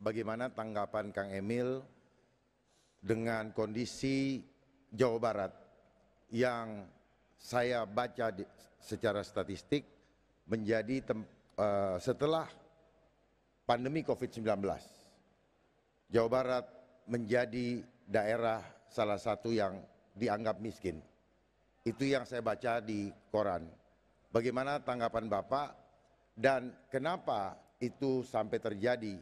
bagaimana tanggapan Kang Emil dengan kondisi Jawa Barat yang saya baca di, secara statistik menjadi tem, uh, setelah pandemi COVID-19 Jawa Barat menjadi daerah salah satu yang dianggap miskin. Itu yang saya baca di koran. Bagaimana tanggapan Bapak dan kenapa itu sampai terjadi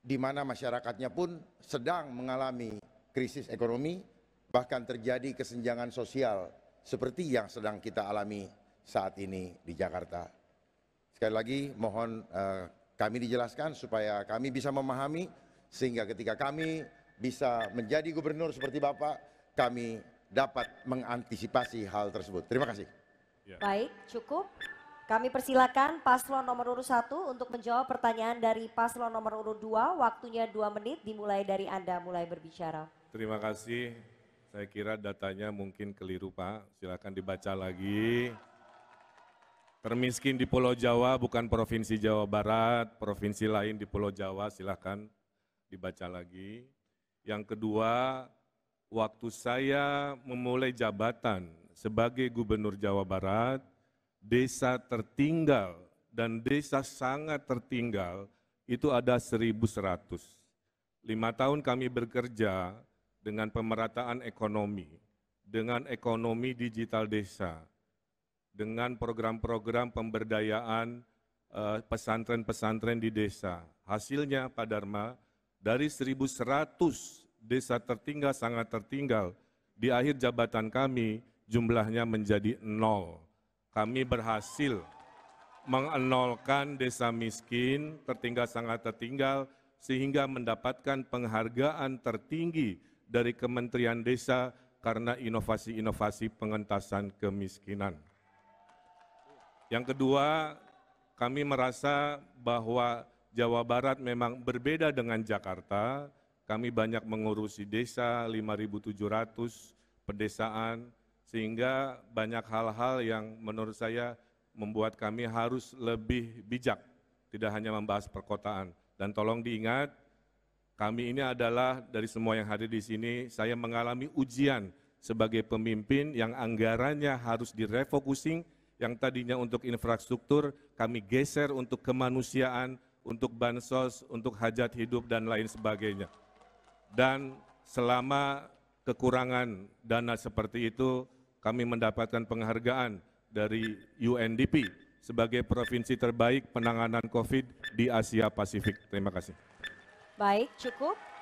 di mana masyarakatnya pun sedang mengalami krisis ekonomi, bahkan terjadi kesenjangan sosial seperti yang sedang kita alami saat ini di Jakarta. Sekali lagi mohon uh, kami dijelaskan supaya kami bisa memahami sehingga ketika kami bisa menjadi gubernur seperti Bapak, kami dapat mengantisipasi hal tersebut. Terima kasih. Baik, cukup. Kami persilakan paslon nomor urut satu untuk menjawab pertanyaan dari paslon nomor urut dua. Waktunya dua menit dimulai dari Anda mulai berbicara. Terima kasih. Saya kira datanya mungkin keliru Pak. Silakan dibaca lagi. Termiskin di Pulau Jawa bukan Provinsi Jawa Barat, provinsi lain di Pulau Jawa silakan dibaca lagi. Yang kedua, waktu saya memulai jabatan sebagai Gubernur Jawa Barat, desa tertinggal dan desa sangat tertinggal itu ada 1.100. Lima tahun kami bekerja dengan pemerataan ekonomi, dengan ekonomi digital desa, dengan program-program pemberdayaan eh, pesantren-pesantren di desa. Hasilnya, Pak Dharma, dari 1.100 desa tertinggal, sangat tertinggal, di akhir jabatan kami jumlahnya menjadi nol kami berhasil mengenolkan desa miskin, tertinggal sangat tertinggal, sehingga mendapatkan penghargaan tertinggi dari Kementerian Desa karena inovasi-inovasi pengentasan kemiskinan. Yang kedua, kami merasa bahwa Jawa Barat memang berbeda dengan Jakarta. Kami banyak mengurusi desa, 5.700 pedesaan, sehingga banyak hal-hal yang menurut saya membuat kami harus lebih bijak, tidak hanya membahas perkotaan. Dan tolong diingat, kami ini adalah dari semua yang hadir di sini, saya mengalami ujian sebagai pemimpin yang anggarannya harus direfocusing, yang tadinya untuk infrastruktur kami geser untuk kemanusiaan, untuk bansos, untuk hajat hidup dan lain sebagainya. Dan selama kekurangan dana seperti itu, kami mendapatkan penghargaan dari UNDP sebagai provinsi terbaik penanganan COVID di Asia Pasifik. Terima kasih. Baik, cukup.